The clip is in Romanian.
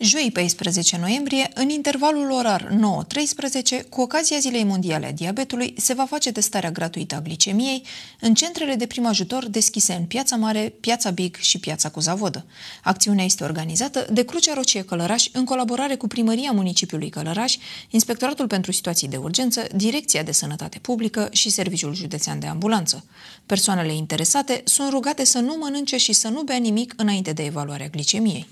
Joi 14 noiembrie, în intervalul orar 9-13, cu ocazia Zilei Mondiale a Diabetului, se va face testarea gratuită a glicemiei în centrele de prim ajutor deschise în Piața Mare, Piața Big și Piața Cuzavodă. Acțiunea este organizată de Crucea Rocie Călăraș în colaborare cu Primăria Municipiului Călăraș, Inspectoratul pentru Situații de Urgență, Direcția de Sănătate Publică și Serviciul Județean de Ambulanță. Persoanele interesate sunt rugate să nu mănânce și să nu bea nimic înainte de evaluarea glicemiei.